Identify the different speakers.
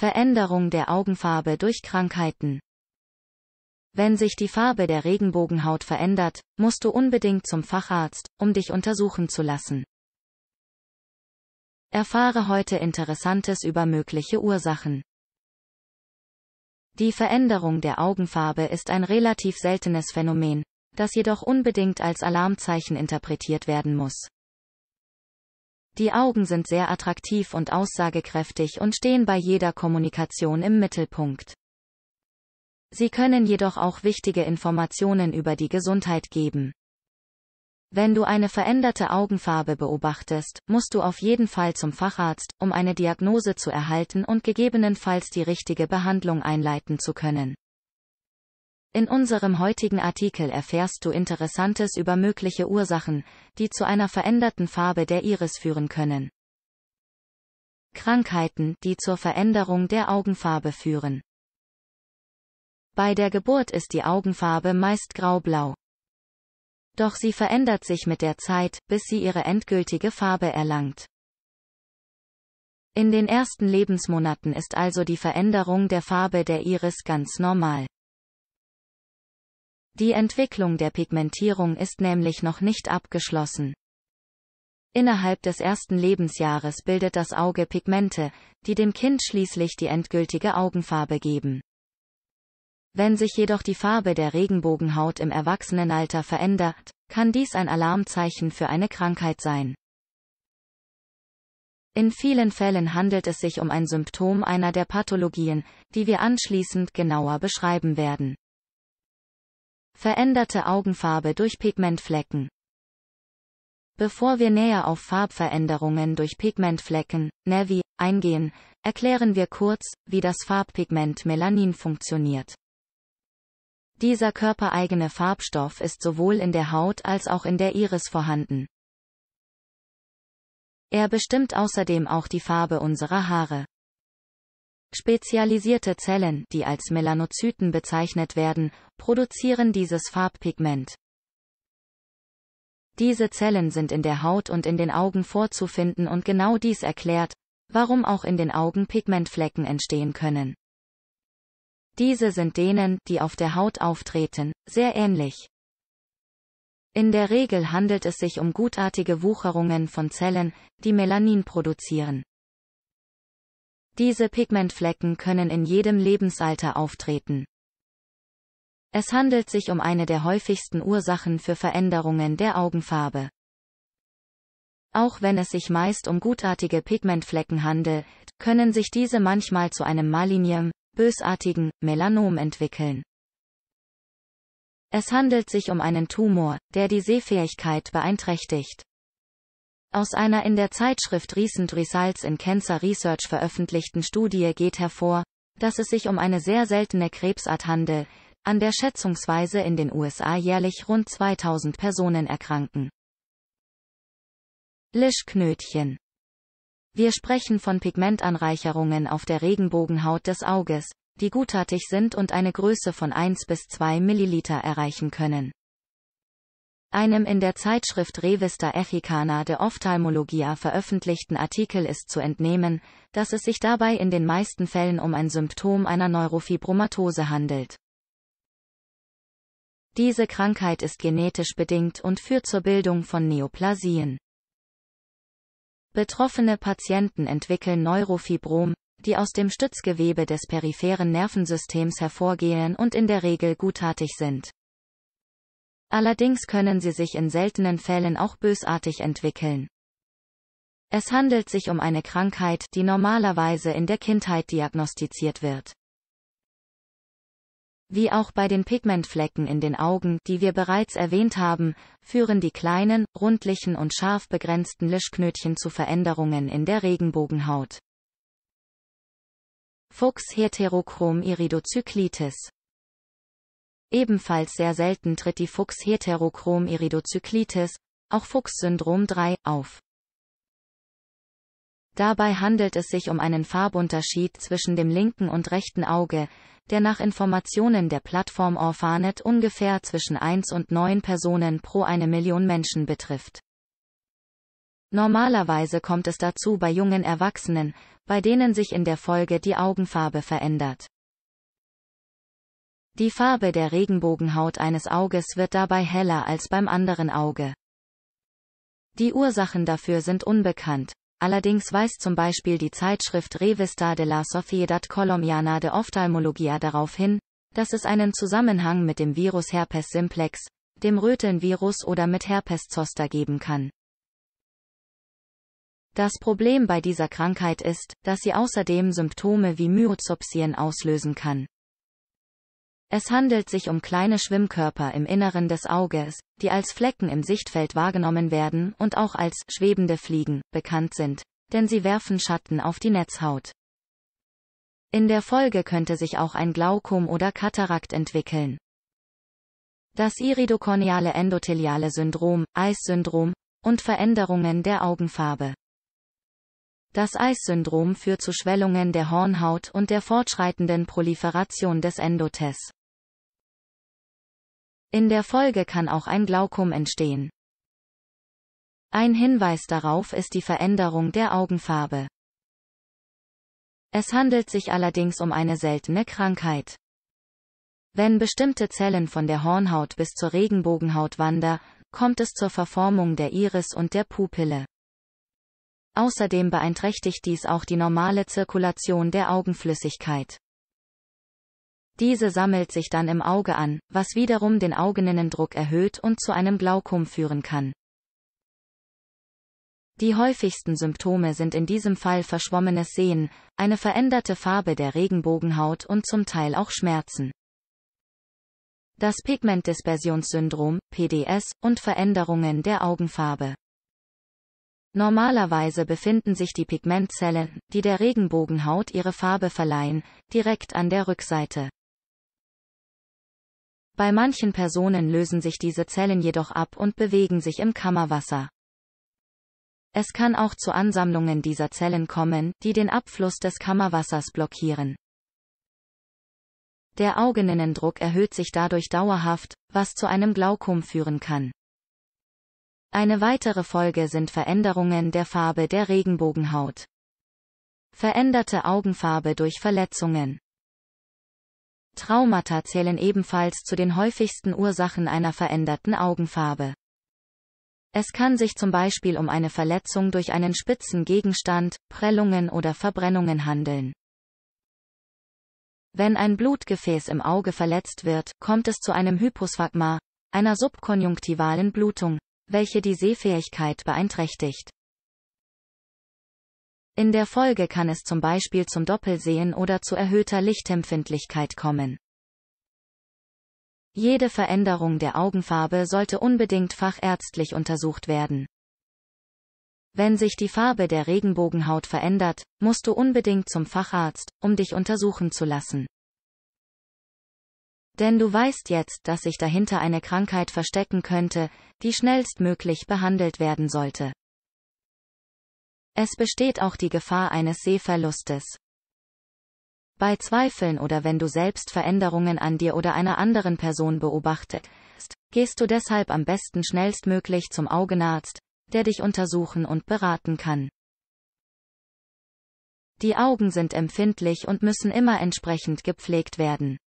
Speaker 1: Veränderung der Augenfarbe durch Krankheiten. Wenn sich die Farbe der Regenbogenhaut verändert, musst du unbedingt zum Facharzt, um dich untersuchen zu lassen. Erfahre heute Interessantes über mögliche Ursachen. Die Veränderung der Augenfarbe ist ein relativ seltenes Phänomen, das jedoch unbedingt als Alarmzeichen interpretiert werden muss. Die Augen sind sehr attraktiv und aussagekräftig und stehen bei jeder Kommunikation im Mittelpunkt. Sie können jedoch auch wichtige Informationen über die Gesundheit geben. Wenn du eine veränderte Augenfarbe beobachtest, musst du auf jeden Fall zum Facharzt, um eine Diagnose zu erhalten und gegebenenfalls die richtige Behandlung einleiten zu können. In unserem heutigen Artikel erfährst du Interessantes über mögliche Ursachen, die zu einer veränderten Farbe der Iris führen können. Krankheiten, die zur Veränderung der Augenfarbe führen. Bei der Geburt ist die Augenfarbe meist graublau. Doch sie verändert sich mit der Zeit, bis sie ihre endgültige Farbe erlangt. In den ersten Lebensmonaten ist also die Veränderung der Farbe der Iris ganz normal. Die Entwicklung der Pigmentierung ist nämlich noch nicht abgeschlossen. Innerhalb des ersten Lebensjahres bildet das Auge Pigmente, die dem Kind schließlich die endgültige Augenfarbe geben. Wenn sich jedoch die Farbe der Regenbogenhaut im Erwachsenenalter verändert, kann dies ein Alarmzeichen für eine Krankheit sein. In vielen Fällen handelt es sich um ein Symptom einer der Pathologien, die wir anschließend genauer beschreiben werden. Veränderte Augenfarbe durch Pigmentflecken. Bevor wir näher auf Farbveränderungen durch Pigmentflecken, Nevi, eingehen, erklären wir kurz, wie das Farbpigment Melanin funktioniert. Dieser körpereigene Farbstoff ist sowohl in der Haut als auch in der Iris vorhanden. Er bestimmt außerdem auch die Farbe unserer Haare. Spezialisierte Zellen, die als Melanozyten bezeichnet werden, produzieren dieses Farbpigment. Diese Zellen sind in der Haut und in den Augen vorzufinden und genau dies erklärt, warum auch in den Augen Pigmentflecken entstehen können. Diese sind denen, die auf der Haut auftreten, sehr ähnlich. In der Regel handelt es sich um gutartige Wucherungen von Zellen, die Melanin produzieren. Diese Pigmentflecken können in jedem Lebensalter auftreten. Es handelt sich um eine der häufigsten Ursachen für Veränderungen der Augenfarbe. Auch wenn es sich meist um gutartige Pigmentflecken handelt, können sich diese manchmal zu einem malignen, bösartigen Melanom entwickeln. Es handelt sich um einen Tumor, der die Sehfähigkeit beeinträchtigt. Aus einer in der Zeitschrift Recent Results in Cancer Research veröffentlichten Studie geht hervor, dass es sich um eine sehr seltene Krebsart handelt, an der schätzungsweise in den USA jährlich rund 2000 Personen erkranken. Lischknötchen. Wir sprechen von Pigmentanreicherungen auf der Regenbogenhaut des Auges, die gutartig sind und eine Größe von 1 bis 2 Milliliter erreichen können. Einem in der Zeitschrift Revista Ethicana de Ophthalmologia veröffentlichten Artikel ist zu entnehmen, dass es sich dabei in den meisten Fällen um ein Symptom einer Neurofibromatose handelt. Diese Krankheit ist genetisch bedingt und führt zur Bildung von Neoplasien. Betroffene Patienten entwickeln Neurofibrom, die aus dem Stützgewebe des peripheren Nervensystems hervorgehen und in der Regel gutartig sind. Allerdings können sie sich in seltenen Fällen auch bösartig entwickeln. Es handelt sich um eine Krankheit, die normalerweise in der Kindheit diagnostiziert wird. Wie auch bei den Pigmentflecken in den Augen, die wir bereits erwähnt haben, führen die kleinen, rundlichen und scharf begrenzten Lischknötchen zu Veränderungen in der Regenbogenhaut. Fuchs Heterochrom Iridocyclitis Ebenfalls sehr selten tritt die Fuchs-Heterochrom-Iridocyclitis, auch Fuchs-Syndrom 3, auf. Dabei handelt es sich um einen Farbunterschied zwischen dem linken und rechten Auge, der nach Informationen der Plattform Orphanet ungefähr zwischen 1 und 9 Personen pro eine Million Menschen betrifft. Normalerweise kommt es dazu bei jungen Erwachsenen, bei denen sich in der Folge die Augenfarbe verändert. Die Farbe der Regenbogenhaut eines Auges wird dabei heller als beim anderen Auge. Die Ursachen dafür sind unbekannt. Allerdings weist zum Beispiel die Zeitschrift Revista de la Sociedad Colombiana de Ophthalmologia darauf hin, dass es einen Zusammenhang mit dem Virus Herpes simplex, dem Rötelnvirus oder mit Herpes zoster geben kann. Das Problem bei dieser Krankheit ist, dass sie außerdem Symptome wie Myozopsien auslösen kann. Es handelt sich um kleine Schwimmkörper im Inneren des Auges, die als Flecken im Sichtfeld wahrgenommen werden und auch als schwebende Fliegen bekannt sind, denn sie werfen Schatten auf die Netzhaut. In der Folge könnte sich auch ein Glaukom oder Katarakt entwickeln. Das iridokorneale endotheliale Syndrom, Eissyndrom und Veränderungen der Augenfarbe. Das Eissyndrom führt zu Schwellungen der Hornhaut und der fortschreitenden Proliferation des Endothels. In der Folge kann auch ein Glaukom entstehen. Ein Hinweis darauf ist die Veränderung der Augenfarbe. Es handelt sich allerdings um eine seltene Krankheit. Wenn bestimmte Zellen von der Hornhaut bis zur Regenbogenhaut wandern, kommt es zur Verformung der Iris und der Pupille. Außerdem beeinträchtigt dies auch die normale Zirkulation der Augenflüssigkeit. Diese sammelt sich dann im Auge an, was wiederum den Augeninnendruck erhöht und zu einem Glaukom führen kann. Die häufigsten Symptome sind in diesem Fall verschwommenes Sehen, eine veränderte Farbe der Regenbogenhaut und zum Teil auch Schmerzen. Das Pigmentdispersionssyndrom, PDS, und Veränderungen der Augenfarbe. Normalerweise befinden sich die Pigmentzellen, die der Regenbogenhaut ihre Farbe verleihen, direkt an der Rückseite. Bei manchen Personen lösen sich diese Zellen jedoch ab und bewegen sich im Kammerwasser. Es kann auch zu Ansammlungen dieser Zellen kommen, die den Abfluss des Kammerwassers blockieren. Der Augeninnendruck erhöht sich dadurch dauerhaft, was zu einem Glaukom führen kann. Eine weitere Folge sind Veränderungen der Farbe der Regenbogenhaut. Veränderte Augenfarbe durch Verletzungen. Traumata zählen ebenfalls zu den häufigsten Ursachen einer veränderten Augenfarbe. Es kann sich zum Beispiel um eine Verletzung durch einen spitzen Gegenstand, Prellungen oder Verbrennungen handeln. Wenn ein Blutgefäß im Auge verletzt wird, kommt es zu einem Hyposphagma, einer subkonjunktivalen Blutung, welche die Sehfähigkeit beeinträchtigt. In der Folge kann es zum Beispiel zum Doppelsehen oder zu erhöhter Lichtempfindlichkeit kommen. Jede Veränderung der Augenfarbe sollte unbedingt fachärztlich untersucht werden. Wenn sich die Farbe der Regenbogenhaut verändert, musst du unbedingt zum Facharzt, um dich untersuchen zu lassen. Denn du weißt jetzt, dass sich dahinter eine Krankheit verstecken könnte, die schnellstmöglich behandelt werden sollte. Es besteht auch die Gefahr eines Sehverlustes. Bei Zweifeln oder wenn du selbst Veränderungen an dir oder einer anderen Person beobachtest, gehst du deshalb am besten schnellstmöglich zum Augenarzt, der dich untersuchen und beraten kann. Die Augen sind empfindlich und müssen immer entsprechend gepflegt werden.